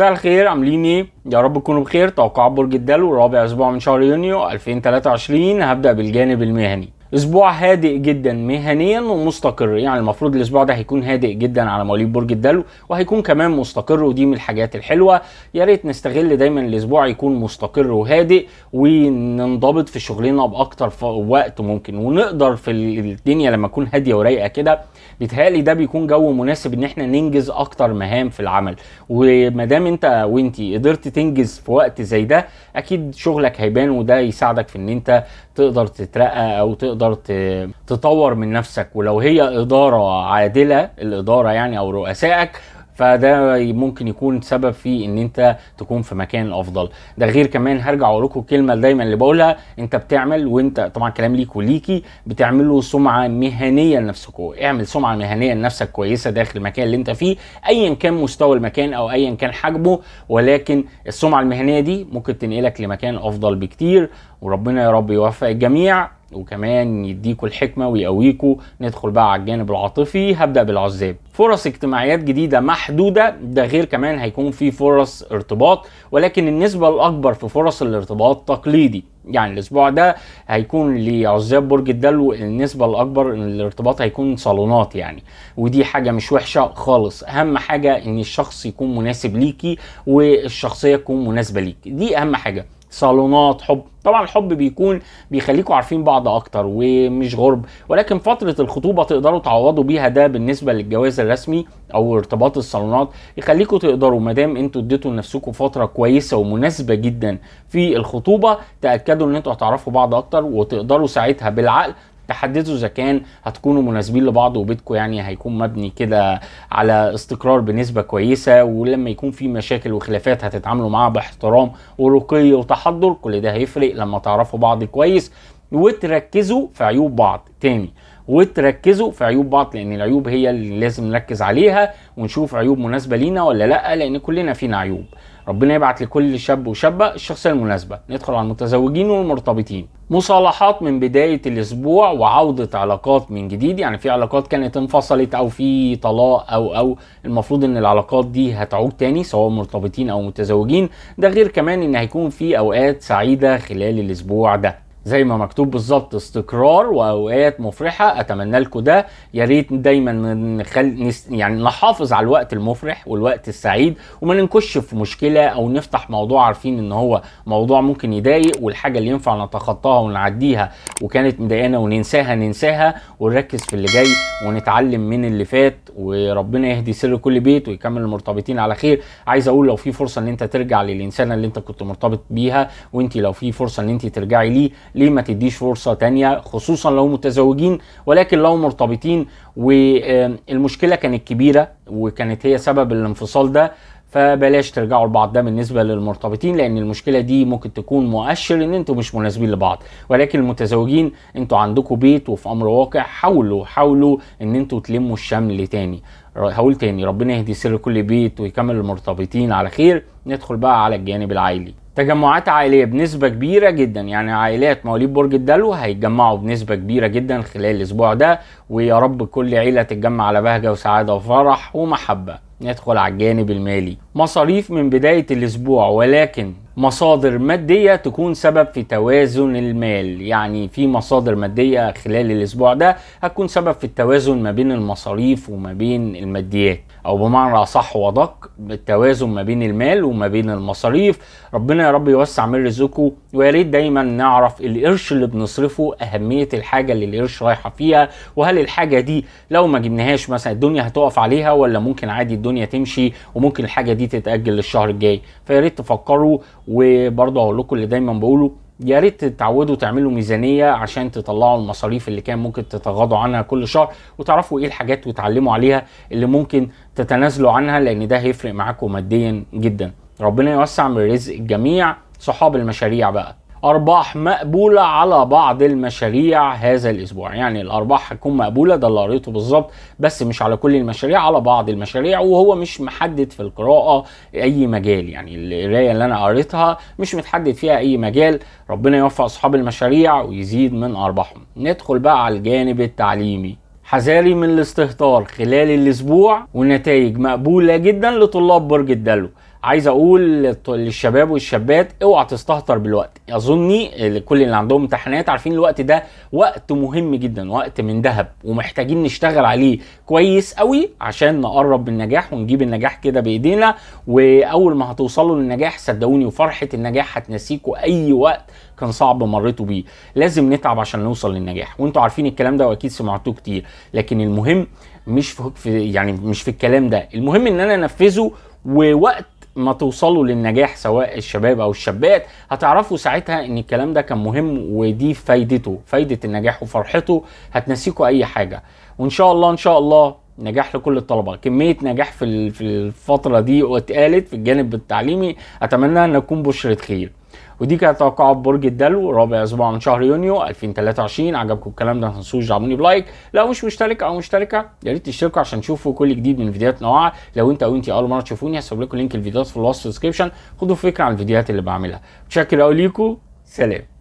مساء الخير عاملين ايه؟ يا رب تكونوا بخير توقعات برج الدلو رابع اسبوع من شهر يونيو 2023 هبدأ بالجانب المهني اسبوع هادئ جدا مهنيا ومستقر يعني المفروض الاسبوع ده هيكون هادئ جدا على مواليد برج الدلو وهيكون كمان مستقر ودي من الحاجات الحلوه يا ريت نستغل دايما الاسبوع يكون مستقر وهادئ وننضبط في شغلنا باكتر وقت ممكن ونقدر في الدنيا لما تكون هاديه ورايقه كده بيتهيألي ده بيكون جو مناسب ان احنا ننجز اكتر مهام في العمل وما دام انت وانتي قدرت تنجز في وقت زي ده اكيد شغلك هيبان وده يساعدك في ان انت تقدر تترقى او تقدر تقدر تطور من نفسك ولو هي إدارة عادلة الإدارة يعني أو رؤسائك فده ممكن يكون سبب في ان انت تكون في مكان افضل ده غير كمان هرجع اقول لكم الكلمه دايما اللي بقولها انت بتعمل وانت طبعا كلام ليك وليكي بتعملوا سمعه مهنيه لنفسكم اعمل سمعه مهنيه لنفسك كويسه داخل المكان اللي انت فيه ايا كان مستوى المكان او ايا كان حجمه ولكن السمعه المهنيه دي ممكن تنقلك لمكان افضل بكتير وربنا يا رب يوفق الجميع وكمان يديكوا الحكمه ويقويكوا ندخل بقى على الجانب العاطفي هبدا بالعزاب فرص اجتماعيات جديده محدوده ده غير كمان هيكون في فرص ارتباط ولكن النسبه الاكبر في فرص الارتباط تقليدي يعني الاسبوع ده هيكون لعزاب برج الدلو النسبه الاكبر ان الارتباط هيكون صالونات يعني ودي حاجه مش وحشه خالص اهم حاجه ان الشخص يكون مناسب ليكي والشخصيه تكون مناسبه ليك دي اهم حاجه صالونات حب طبعا الحب بيكون بيخليكم عارفين بعض اكتر ومش غرب ولكن فتره الخطوبه تقدروا تعوضوا بيها ده بالنسبه للجواز الرسمي او ارتباط الصالونات يخليكم تقدروا ما دام انتوا اديتوا لنفسكم فتره كويسه ومناسبه جدا في الخطوبه تاكدوا ان انتوا هتعرفوا بعض اكتر وتقدروا ساعتها بالعقل تحددوا اذا كان هتكونوا مناسبين لبعض وبيتكم يعني هيكون مبني كده على استقرار بنسبه كويسه ولما يكون في مشاكل وخلافات هتتعاملوا معاها باحترام ورقي وتحضر كل ده هيفرق لما تعرفوا بعض كويس وتركزوا في عيوب بعض تاني وتركزوا في عيوب بعض لان العيوب هي اللي لازم نركز عليها ونشوف عيوب مناسبه لينا ولا لا لان كلنا فينا عيوب ربنا يبعت لكل شاب وشابه الشخصيه المناسبه ندخل على المتزوجين والمرتبطين مصالحات من بداية الأسبوع وعودة علاقات من جديد يعني في علاقات كانت انفصلت أو في طلاق أو أو المفروض إن العلاقات دي هتعود تاني سواء مرتبطين أو متزوجين ده غير كمان إن هيكون في أوقات سعيدة خلال الأسبوع ده زي ما مكتوب بالظبط استقرار واوقات مفرحه اتمنى لكم ده يا ريت دايما نخل... نس... يعني نحافظ على الوقت المفرح والوقت السعيد وما ننكش في مشكله او نفتح موضوع عارفين ان هو موضوع ممكن يضايق والحاجه اللي ينفع نتخطاها ونعديها وكانت مضايقانا وننساها ننساها ونركز في اللي جاي ونتعلم من اللي فات وربنا يهدي سر كل بيت ويكمل المرتبطين على خير عايز اقول لو في فرصه ان انت ترجع للانسانه اللي انت كنت مرتبط بيها وانت لو في فرصه ان انت ترجعي ليه ليه ما تديش فرصه تانية خصوصا لو متزوجين ولكن لو مرتبطين والمشكله كانت كبيره وكانت هي سبب الانفصال ده فبلاش ترجعوا لبعض ده بالنسبه للمرتبطين لان المشكله دي ممكن تكون مؤشر ان انتوا مش مناسبين لبعض ولكن المتزوجين انتوا عندكم بيت وفي امر واقع حاولوا حاولوا ان انتوا تلموا الشمل تاني هقول تاني ربنا يهدي سر كل بيت ويكمل المرتبطين على خير ندخل بقى على الجانب العائلي تجمعات عائليه بنسبه كبيره جدا يعني عائلات مواليد برج الدلو هيتجمعوا بنسبه كبيره جدا خلال الاسبوع ده ويا رب كل عيله تتجمع على بهجه وسعاده وفرح ومحبه ندخل على الجانب المالي مصاريف من بدايه الاسبوع ولكن مصادر ماديه تكون سبب في توازن المال يعني في مصادر ماديه خلال الاسبوع ده هتكون سبب في التوازن ما بين المصاريف وما بين الماديات او بمعنى اصح ودق التوازن ما بين المال وما بين المصاريف ربنا يا رب يوسع من رزقكم ويا ريت دايما نعرف القرش اللي بنصرفه اهميه الحاجه اللي القرش رايحه فيها وهل الحاجه دي لو ما جبناهاش مثلا الدنيا هتقف عليها ولا ممكن عادي الدنيا تمشي وممكن الحاجه دي تتاجل للشهر الجاي فيا ريت تفكروا وبرضه هقول لكم اللي دايما بقوله يا ريت تتعودوا تعملوا ميزانيه عشان تطلعوا المصاريف اللي كان ممكن تتغاضوا عنها كل شهر وتعرفوا ايه الحاجات وتعلموا عليها اللي ممكن تتنازلوا عنها لان ده هيفرق معاكم ماديا جدا ربنا يوسع من رزق الجميع صحاب المشاريع بقى ارباح مقبوله على بعض المشاريع هذا الاسبوع يعني الارباح هتكون مقبوله ده اللي قريته بالظبط بس مش على كل المشاريع على بعض المشاريع وهو مش محدد في القراءه اي مجال يعني القرايه اللي انا قريتها مش متحدد فيها اي مجال ربنا يوفق اصحاب المشاريع ويزيد من ارباحهم ندخل بقى على الجانب التعليمي حذاري من الاستهتار خلال الاسبوع ونتائج مقبوله جدا لطلاب برج الدلو عايز اقول للشباب والشابات اوعى تستهتر بالوقت اظني كل اللي عندهم امتحانات عارفين الوقت ده وقت مهم جدا وقت من ذهب ومحتاجين نشتغل عليه كويس قوي عشان نقرب من النجاح ونجيب النجاح كده بايدينا واول ما هتوصلوا للنجاح صدقوني وفرحه النجاح هتنسيكوا اي وقت كان صعب مريتوا بيه لازم نتعب عشان نوصل للنجاح وانتوا عارفين الكلام ده واكيد سمعتوه كتير لكن المهم مش في يعني مش في الكلام ده المهم ان انا انفذه ووقت ما توصلوا للنجاح سواء الشباب او الشابات هتعرفوا ساعتها ان الكلام ده كان مهم ودي فايدته فايده النجاح وفرحته هتنسيكوا اي حاجه وان شاء الله ان شاء الله نجاح لكل الطلبه كميه نجاح في الفتره دي واتقالت في الجانب التعليمي اتمنى ان اكون بشره خير ودي كانت توقعات برج الدلو رابع اسبوع من شهر يونيو 2023 عجبكم الكلام ده ما تنسوش دعموني بلايك لو مش مشترك او مشتركه يا ريت تشتركوا عشان تشوفوا كل جديد من فيديوهات نوعا لو انت او انت اول مره تشوفوني هسيب لكم لينك الفيديوهات في الوصف ديسكربشن خدوا فكره عن الفيديوهات اللي بعملها متشكر قوي ليكم سلام